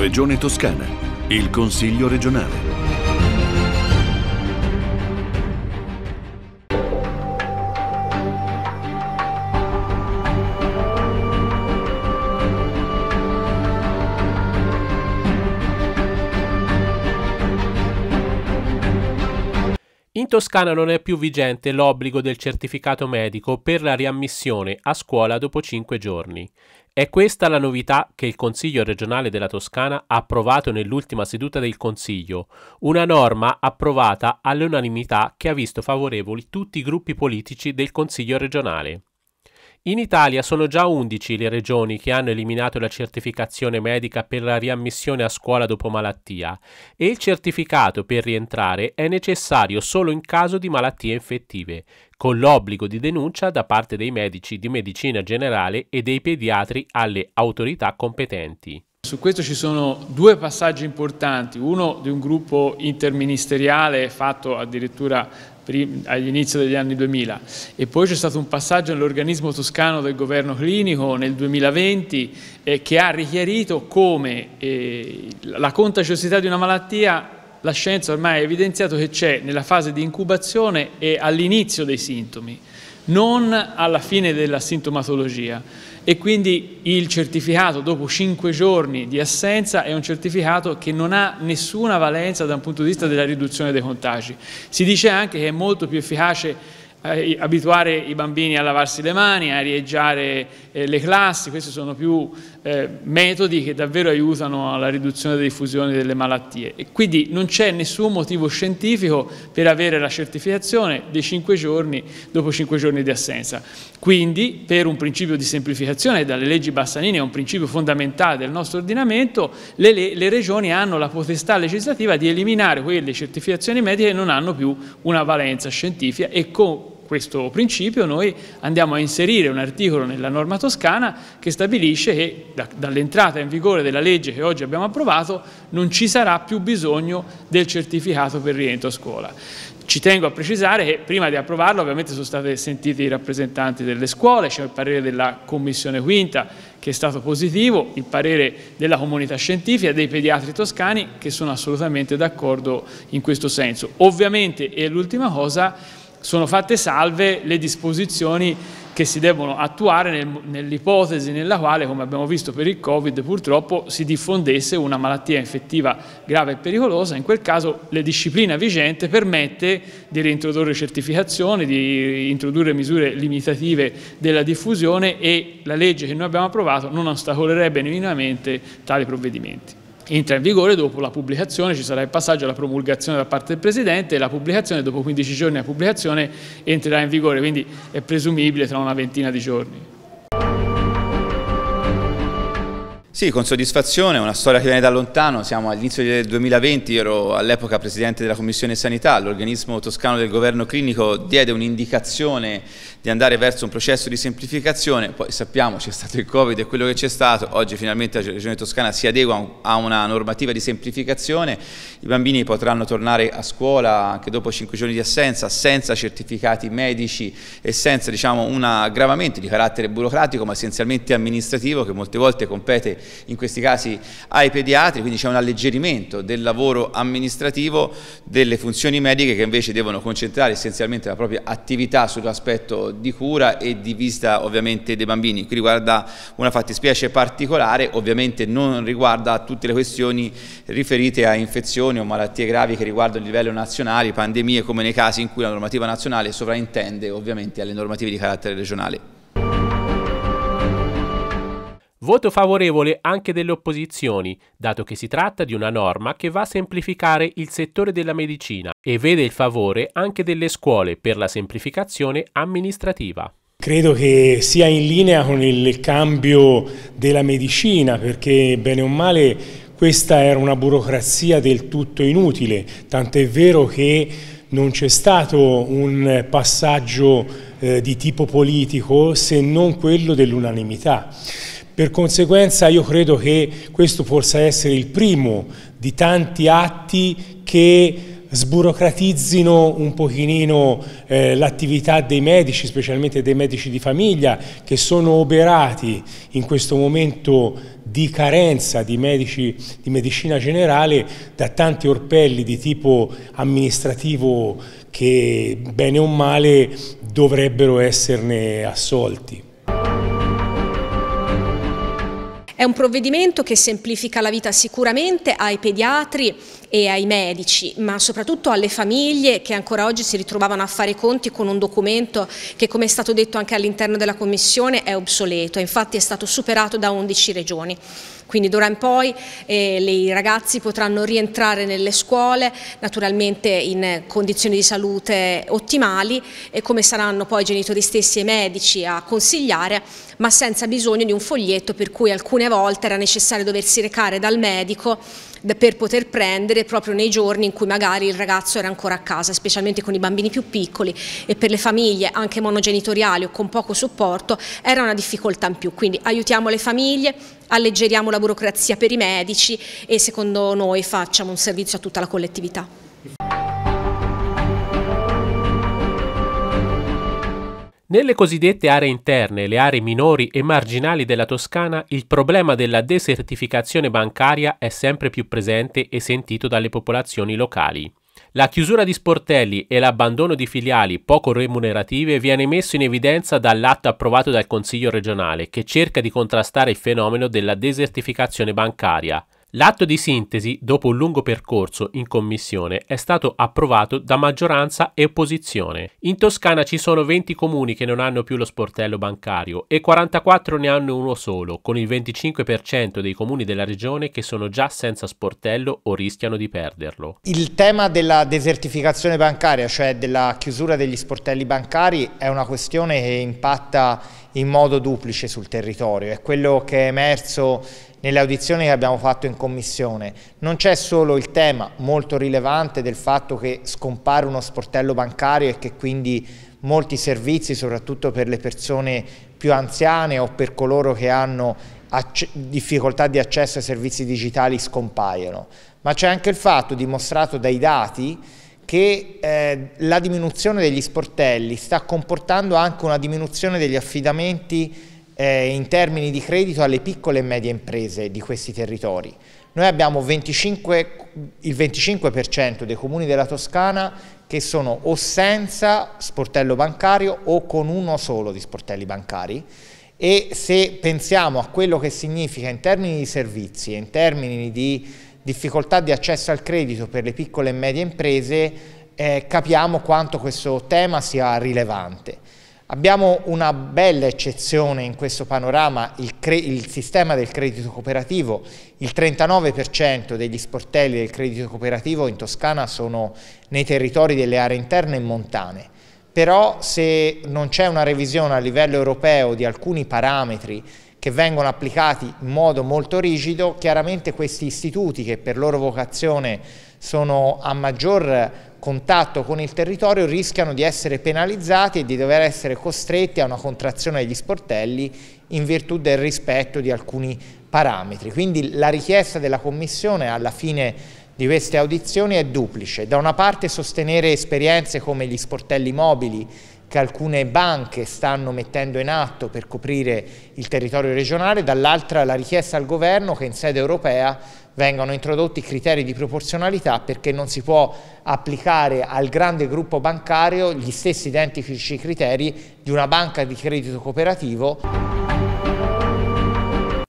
Regione Toscana, il Consiglio regionale. In Toscana non è più vigente l'obbligo del certificato medico per la riammissione a scuola dopo 5 giorni. È questa la novità che il Consiglio regionale della Toscana ha approvato nell'ultima seduta del Consiglio, una norma approvata all'unanimità che ha visto favorevoli tutti i gruppi politici del Consiglio regionale. In Italia sono già 11 le regioni che hanno eliminato la certificazione medica per la riammissione a scuola dopo malattia e il certificato per rientrare è necessario solo in caso di malattie infettive, con l'obbligo di denuncia da parte dei medici di medicina generale e dei pediatri alle autorità competenti. Su questo ci sono due passaggi importanti, uno di un gruppo interministeriale fatto addirittura all'inizio degli anni 2000 e poi c'è stato un passaggio nell'organismo toscano del governo clinico nel 2020 eh, che ha richiarito come eh, la contagiosità di una malattia la scienza ormai ha evidenziato che c'è nella fase di incubazione e all'inizio dei sintomi, non alla fine della sintomatologia e quindi il certificato dopo cinque giorni di assenza è un certificato che non ha nessuna valenza dal punto di vista della riduzione dei contagi. Si dice anche che è molto più efficace eh, abituare i bambini a lavarsi le mani, a rieggiare eh, le classi, questi sono più eh, metodi che davvero aiutano alla riduzione della diffusione delle malattie. E quindi non c'è nessun motivo scientifico per avere la certificazione dei 5 giorni dopo 5 giorni di assenza. Quindi per un principio di semplificazione dalle leggi Bassanini è un principio fondamentale del nostro ordinamento, le, le, le regioni hanno la potestà legislativa di eliminare quelle certificazioni mediche che non hanno più una valenza scientifica e con questo principio noi andiamo a inserire un articolo nella norma toscana che stabilisce che da, dall'entrata in vigore della legge che oggi abbiamo approvato non ci sarà più bisogno del certificato per rientro a scuola. Ci tengo a precisare che prima di approvarlo ovviamente sono stati sentiti i rappresentanti delle scuole, c'è cioè il parere della Commissione Quinta che è stato positivo, il parere della comunità scientifica, dei pediatri toscani che sono assolutamente d'accordo in questo senso. Ovviamente, e l'ultima cosa, sono fatte salve le disposizioni che si devono attuare nel, nell'ipotesi nella quale, come abbiamo visto per il Covid, purtroppo si diffondesse una malattia infettiva grave e pericolosa. In quel caso la disciplina vigente permette di reintrodurre certificazioni, di introdurre misure limitative della diffusione e la legge che noi abbiamo approvato non ostacolerebbe minimamente tali provvedimenti entra in vigore dopo la pubblicazione, ci sarà il passaggio alla promulgazione da parte del Presidente e la pubblicazione, dopo 15 giorni la pubblicazione entrerà in vigore, quindi è presumibile tra una ventina di giorni. Sì, con soddisfazione, è una storia che viene da lontano, siamo all'inizio del 2020, io ero all'epoca presidente della Commissione Sanità, l'organismo toscano del governo clinico diede un'indicazione di andare verso un processo di semplificazione, poi sappiamo c'è stato il Covid e quello che c'è stato, oggi finalmente la Regione Toscana si adegua a una normativa di semplificazione, i bambini potranno tornare a scuola anche dopo 5 giorni di assenza senza certificati medici e senza diciamo, un aggravamento di carattere burocratico ma essenzialmente amministrativo che molte volte compete in questi casi ai pediatri, quindi c'è un alleggerimento del lavoro amministrativo delle funzioni mediche che invece devono concentrare essenzialmente la propria attività sull'aspetto di cura e di vista ovviamente dei bambini. Qui riguarda una fattispecie particolare, ovviamente non riguarda tutte le questioni riferite a infezioni o malattie gravi che riguardano il livello nazionale, pandemie come nei casi in cui la normativa nazionale sovraintende ovviamente alle normative di carattere regionale. Voto favorevole anche delle opposizioni, dato che si tratta di una norma che va a semplificare il settore della medicina e vede il favore anche delle scuole per la semplificazione amministrativa. Credo che sia in linea con il cambio della medicina, perché bene o male questa era una burocrazia del tutto inutile, tant'è vero che non c'è stato un passaggio eh, di tipo politico se non quello dell'unanimità. Per conseguenza io credo che questo possa essere il primo di tanti atti che sburocratizzino un pochino eh, l'attività dei medici, specialmente dei medici di famiglia, che sono oberati in questo momento di carenza di medici di medicina generale da tanti orpelli di tipo amministrativo che bene o male dovrebbero esserne assolti. È un provvedimento che semplifica la vita sicuramente ai pediatri e ai medici, ma soprattutto alle famiglie che ancora oggi si ritrovavano a fare i conti con un documento che, come è stato detto anche all'interno della Commissione, è obsoleto. Infatti è stato superato da 11 regioni. Quindi d'ora in poi eh, i ragazzi potranno rientrare nelle scuole naturalmente in condizioni di salute ottimali e come saranno poi i genitori stessi e i medici a consigliare ma senza bisogno di un foglietto per cui alcune volte era necessario doversi recare dal medico per poter prendere proprio nei giorni in cui magari il ragazzo era ancora a casa, specialmente con i bambini più piccoli e per le famiglie anche monogenitoriali o con poco supporto era una difficoltà in più, quindi aiutiamo le famiglie, alleggeriamo la burocrazia per i medici e secondo noi facciamo un servizio a tutta la collettività. Nelle cosiddette aree interne, le aree minori e marginali della Toscana, il problema della desertificazione bancaria è sempre più presente e sentito dalle popolazioni locali. La chiusura di sportelli e l'abbandono di filiali poco remunerative viene messo in evidenza dall'atto approvato dal Consiglio regionale che cerca di contrastare il fenomeno della desertificazione bancaria, L'atto di sintesi, dopo un lungo percorso in commissione, è stato approvato da maggioranza e opposizione. In Toscana ci sono 20 comuni che non hanno più lo sportello bancario e 44 ne hanno uno solo, con il 25% dei comuni della regione che sono già senza sportello o rischiano di perderlo. Il tema della desertificazione bancaria, cioè della chiusura degli sportelli bancari, è una questione che impatta in modo duplice sul territorio. È quello che è emerso nelle audizioni che abbiamo fatto in commissione. Non c'è solo il tema molto rilevante del fatto che scompare uno sportello bancario e che quindi molti servizi, soprattutto per le persone più anziane o per coloro che hanno difficoltà di accesso ai servizi digitali, scompaiono. Ma c'è anche il fatto, dimostrato dai dati, che eh, la diminuzione degli sportelli sta comportando anche una diminuzione degli affidamenti eh, in termini di credito alle piccole e medie imprese di questi territori. Noi abbiamo 25, il 25% dei comuni della Toscana che sono o senza sportello bancario o con uno solo di sportelli bancari e se pensiamo a quello che significa in termini di servizi, in termini di difficoltà di accesso al credito per le piccole e medie imprese, eh, capiamo quanto questo tema sia rilevante. Abbiamo una bella eccezione in questo panorama, il, il sistema del credito cooperativo. Il 39% degli sportelli del credito cooperativo in Toscana sono nei territori delle aree interne e montane. Però se non c'è una revisione a livello europeo di alcuni parametri che vengono applicati in modo molto rigido, chiaramente questi istituti che per loro vocazione sono a maggior contatto con il territorio rischiano di essere penalizzati e di dover essere costretti a una contrazione degli sportelli in virtù del rispetto di alcuni parametri. Quindi la richiesta della Commissione alla fine di queste audizioni è duplice. Da una parte sostenere esperienze come gli sportelli mobili che alcune banche stanno mettendo in atto per coprire il territorio regionale, dall'altra la richiesta al governo che in sede europea vengono introdotti criteri di proporzionalità perché non si può applicare al grande gruppo bancario gli stessi identici criteri di una banca di credito cooperativo.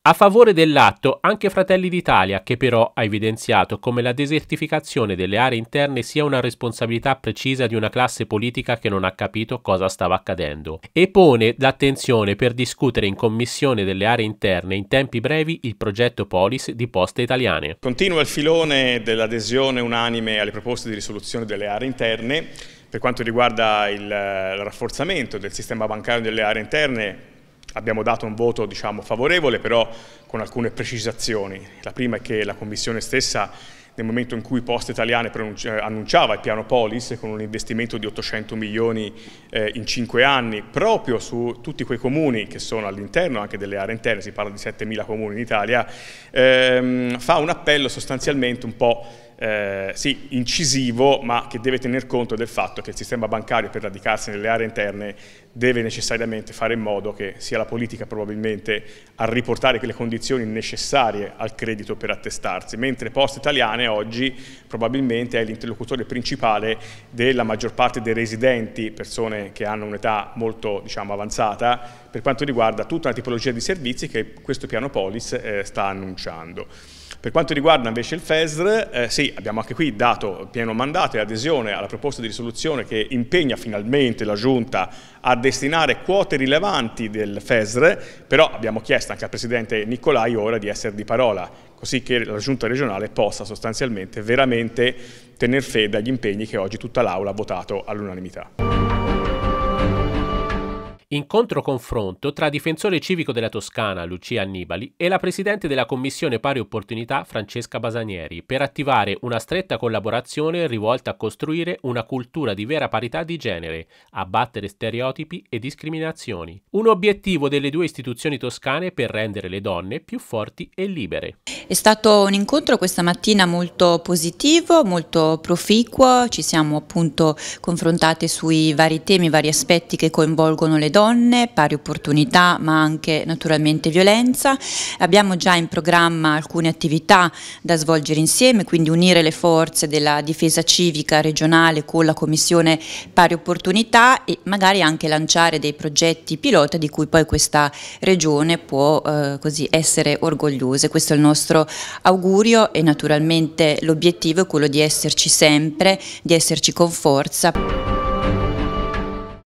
A favore dell'atto anche Fratelli d'Italia, che però ha evidenziato come la desertificazione delle aree interne sia una responsabilità precisa di una classe politica che non ha capito cosa stava accadendo, e pone l'attenzione per discutere in Commissione delle aree interne in tempi brevi il progetto Polis di Poste Italiane. Continua il filone dell'adesione unanime alle proposte di risoluzione delle aree interne per quanto riguarda il, eh, il rafforzamento del sistema bancario delle aree interne, Abbiamo dato un voto diciamo, favorevole però con alcune precisazioni. La prima è che la Commissione stessa nel momento in cui Poste Italiane eh, annunciava il piano Polis con un investimento di 800 milioni eh, in 5 anni proprio su tutti quei comuni che sono all'interno anche delle aree interne, si parla di 7.000 comuni in Italia, ehm, fa un appello sostanzialmente un po' eh, sì, incisivo, ma che deve tener conto del fatto che il sistema bancario per radicarsi nelle aree interne deve necessariamente fare in modo che sia la politica probabilmente a riportare quelle condizioni necessarie al credito per attestarsi, mentre Poste Italiane oggi probabilmente è l'interlocutore principale della maggior parte dei residenti, persone che hanno un'età molto diciamo, avanzata, per quanto riguarda tutta la tipologia di servizi che questo piano Polis eh, sta annunciando. Per quanto riguarda invece il FESR, eh, sì, abbiamo anche qui dato pieno mandato e adesione alla proposta di risoluzione che impegna finalmente la Giunta a destinare quote rilevanti del FESR, però abbiamo chiesto anche al Presidente Nicolai ora di essere di parola, così che la Giunta regionale possa sostanzialmente veramente tener fede agli impegni che oggi tutta l'Aula ha votato all'unanimità. Incontro-confronto tra difensore civico della Toscana Lucia Annibali e la presidente della Commissione Pari Opportunità Francesca Basanieri per attivare una stretta collaborazione rivolta a costruire una cultura di vera parità di genere, abbattere stereotipi e discriminazioni. Un obiettivo delle due istituzioni toscane per rendere le donne più forti e libere. È stato un incontro questa mattina molto positivo, molto proficuo, ci siamo appunto confrontate sui vari temi, vari aspetti che coinvolgono le donne donne, pari opportunità ma anche naturalmente violenza. Abbiamo già in programma alcune attività da svolgere insieme, quindi unire le forze della difesa civica regionale con la Commissione pari opportunità e magari anche lanciare dei progetti pilota di cui poi questa regione può eh, così essere orgogliosa. Questo è il nostro augurio e naturalmente l'obiettivo è quello di esserci sempre, di esserci con forza.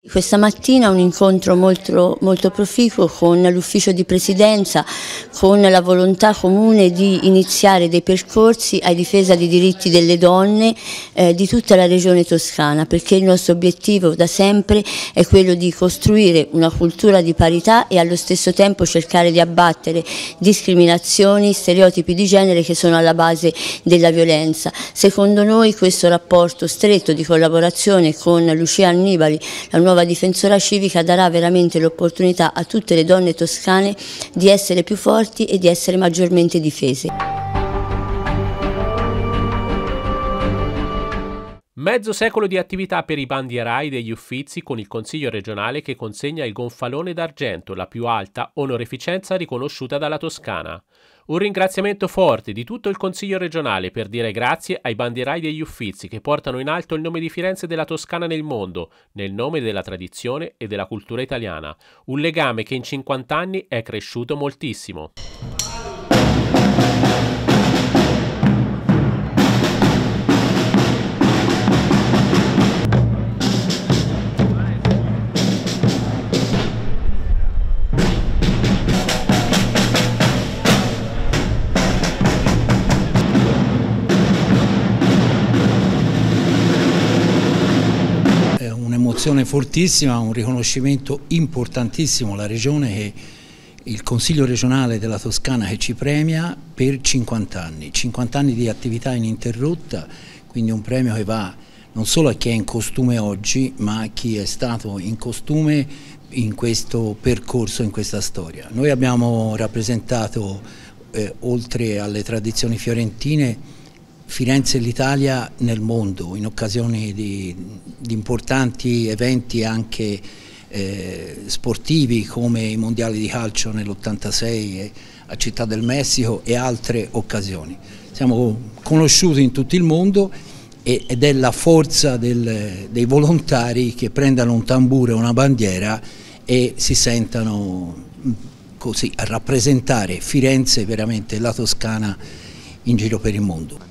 Questa mattina un incontro molto, molto, proficuo con l'ufficio di presidenza, con la volontà comune di iniziare dei percorsi a difesa dei diritti delle donne eh, di tutta la regione toscana, perché il nostro obiettivo da sempre è quello di costruire una cultura di parità e allo stesso tempo cercare di abbattere discriminazioni, stereotipi di genere che sono alla base della violenza. Secondo noi questo rapporto stretto di collaborazione con Lucia Annibali, la nuova nuova difensora civica darà veramente l'opportunità a tutte le donne toscane di essere più forti e di essere maggiormente difese. Mezzo secolo di attività per i bandierai degli Uffizi con il Consiglio regionale che consegna il gonfalone d'argento, la più alta onorificenza riconosciuta dalla Toscana. Un ringraziamento forte di tutto il Consiglio regionale per dire grazie ai bandierai degli Uffizi che portano in alto il nome di Firenze e della Toscana nel mondo, nel nome della tradizione e della cultura italiana. Un legame che in 50 anni è cresciuto moltissimo. un'emozione fortissima, un riconoscimento importantissimo alla Regione che il Consiglio regionale della Toscana che ci premia per 50 anni, 50 anni di attività ininterrotta, quindi un premio che va non solo a chi è in costume oggi, ma a chi è stato in costume in questo percorso, in questa storia. Noi abbiamo rappresentato, eh, oltre alle tradizioni fiorentine, Firenze e l'Italia nel mondo in occasione di, di importanti eventi anche eh, sportivi come i mondiali di calcio nell'86 eh, a Città del Messico e altre occasioni. Siamo conosciuti in tutto il mondo ed è la forza del, dei volontari che prendano un tamburo e una bandiera e si sentano mm, così a rappresentare Firenze veramente la Toscana in giro per il mondo.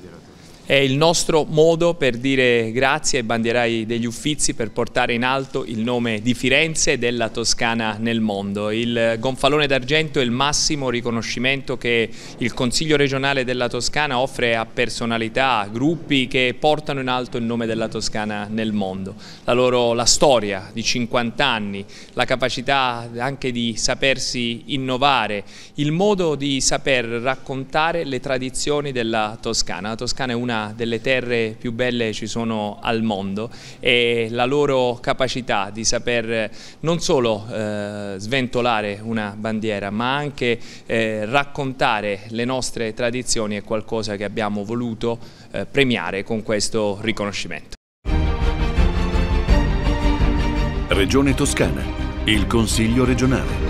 È il nostro modo per dire grazie ai bandierai degli Uffizi per portare in alto il nome di Firenze e della Toscana nel mondo. Il gonfalone d'argento è il massimo riconoscimento che il Consiglio regionale della Toscana offre a personalità, a gruppi che portano in alto il nome della Toscana nel mondo. La loro la storia di 50 anni, la capacità anche di sapersi innovare, il modo di saper raccontare le tradizioni della Toscana. La Toscana è una una delle terre più belle ci sono al mondo e la loro capacità di saper eh, non solo eh, sventolare una bandiera ma anche eh, raccontare le nostre tradizioni è qualcosa che abbiamo voluto eh, premiare con questo riconoscimento. Regione Toscana, il Consiglio regionale.